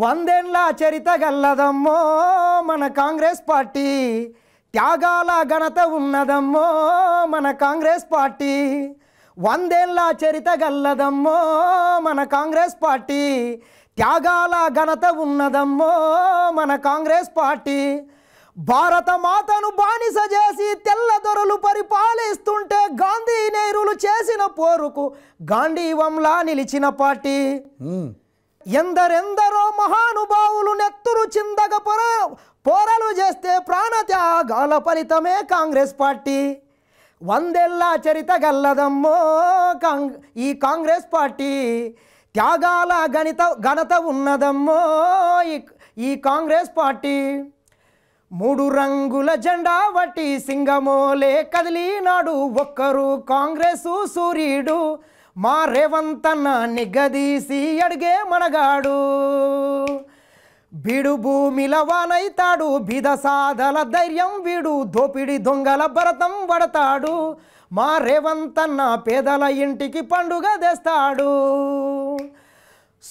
వందేండ్ల చరిత గల్లదమ్మో మన కాంగ్రెస్ పార్టీ త్యాగాల ఘనత ఉన్నదమ్మో మన కాంగ్రెస్ పార్టీ వందేండ్ల చరిత గల్లదమ్మో మన కాంగ్రెస్ పార్టీ త్యాగాల ఘనత ఉన్నదమ్మో మన కాంగ్రెస్ పార్టీ భారత మాతను బానిస చేసి తెల్లదొరలు పరిపాలిస్తుంటే గాంధీ నేరులు చేసిన పోరుకు గాంధీవంలా నిలిచిన పార్టీ ఎందరెందరో మహానుభావులు నెత్తురు చిందగ పొర పోరలు చేస్తే ప్రాణత్యాగాల ఫలితమే కాంగ్రెస్ పార్టీ వందెల్లా చరిత గల్లదమ్మో కాంగ్ ఈ కాంగ్రెస్ పార్టీ త్యాగాల గణిత ఘనత ఉన్నదమ్మో ఈ ఈ కాంగ్రెస్ పార్టీ మూడు రంగుల జెండా వట్టి సింగమోలే కదిలినాడు ఒక్కరు కాంగ్రెస్ సూర్యుడు మా రేవంతన్న గదీసి అడిగే మనగాడు బిడు భూమిల వానైతాడు బిద సాధల ధైర్యం వీడు దోపిడి దొంగల భరతం పడతాడు మా రేవంతన్న పేదల ఇంటికి పండుగ తెస్తాడు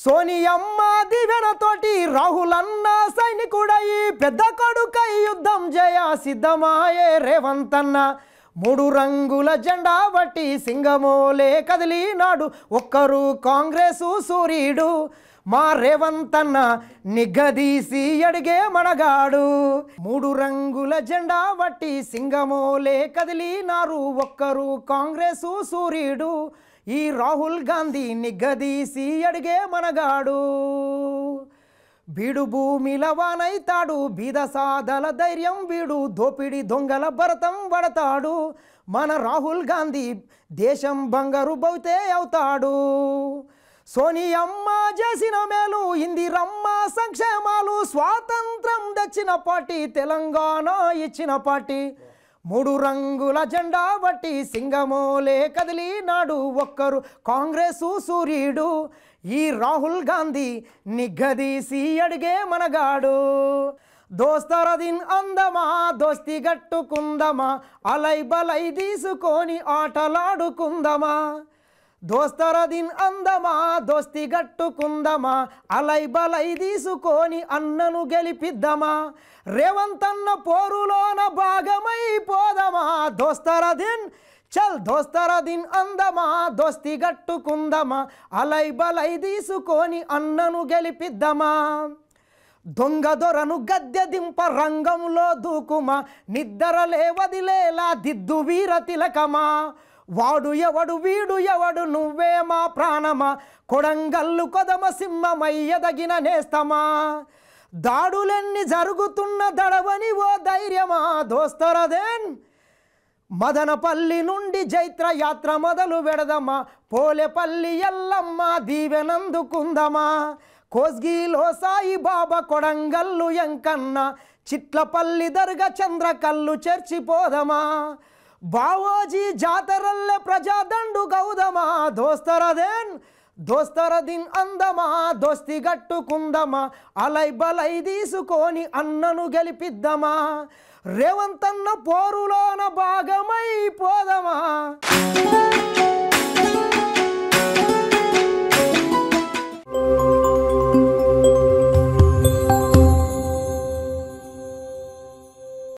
సోనియమ్మ దివెనతోటి రాహులన్న సైనికుడై పెద్ద కొడుకై యుద్ధం జయ సిద్ధమాయే రేవంతన్న మూడు రంగుల జెండా బట్టి సింగమోలే కదిలినాడు ఒక్కరు కాంగ్రెసు సూర్యుడు మా రేవంతన్న నిగ్గదీసి అడిగే మనగాడు మూడు రంగుల జెండా బట్టి సింగమోలే కదిలినారు ఒక్కరు కాంగ్రెసు సూర్యుడు ఈ రాహుల్ గాంధీ నిగ్గదీసి అడిగే మనగాడు బీడు భూమిల వానైతాడు బీద సాధల ధైర్యం వీడు దోపిడి దొంగల భరతం పడతాడు మన రాహుల్ గాంధీ దేశం బంగారు బౌతే అవుతాడు సోనియమ్మ చేసిన మేలు ఇందిరమ్మ సంక్షేమాలు స్వాతంత్రం దచ్చిన పార్టీ తెలంగాణ ఇచ్చిన పార్టీ మూడు రంగుల జెండా బట్టి సింగమోలే కదిలినాడు ఒక్కరు కాంగ్రెసు సూర్యుడు ఈ రాహుల్ గాంధీ నిగ్గదీసి అడిగే మనగాడు దోస్తరదిన్ అందమా దోస్తి గట్టుకుందమా అలై బలై తీసుకొని ఆటలాడుకుందమా దోస్తర దిన్ అందమా దోస్తి గట్టుకుందమా అలై బలై తీసుకొని అన్నను గెలిపిద్దమా రేవంతన్న పోరులోన భాగమై పోదమా దోస్తర దిన్ చల్ దోస్తర దిన్ అందమా దోస్తి గట్టుకుందమా అలై బలై తీసుకొని అన్నను గెలిపిద్దమా దొంగ దొరను గద్దె దింప రంగంలో దూకుమా నిద్ర లేవదిలేలా దిద్దు వీర తిలకమా వాడు ఎవడు వీడు ఎవడు నువ్వే మా ప్రాణమా కొడంగల్లు కొదమ సింహమయ్యదగిన నేస్తమా దాడులన్నీ జరుగుతున్న దడవని ఓ ధైర్యమా దోస్తరదేన్ మదనపల్లి నుండి జైత్ర యాత్ర మొదలు పెడదమా పోలేపల్లి ఎల్లమ్మ దీవెనందుకుందమా కోస్గిలో సాయిబాబా కొడంగల్లు ఎంకన్న చిట్లపల్లి దర్గ చంద్రకల్లు చర్చిపోదమా ಬಾವೋಜಿ గౌదమా ಪ್ರಜಾದಂಡು దేన్ ದೋಸ್ತರದೇನ್ దోస్తరదిన్ అందమా దోస్తి గట్టుకుందమా అలై బలై తీసుకొని అన్నను గెలిపిద్దమా రేవంతన్న పోరులోన భాగమైపోదమా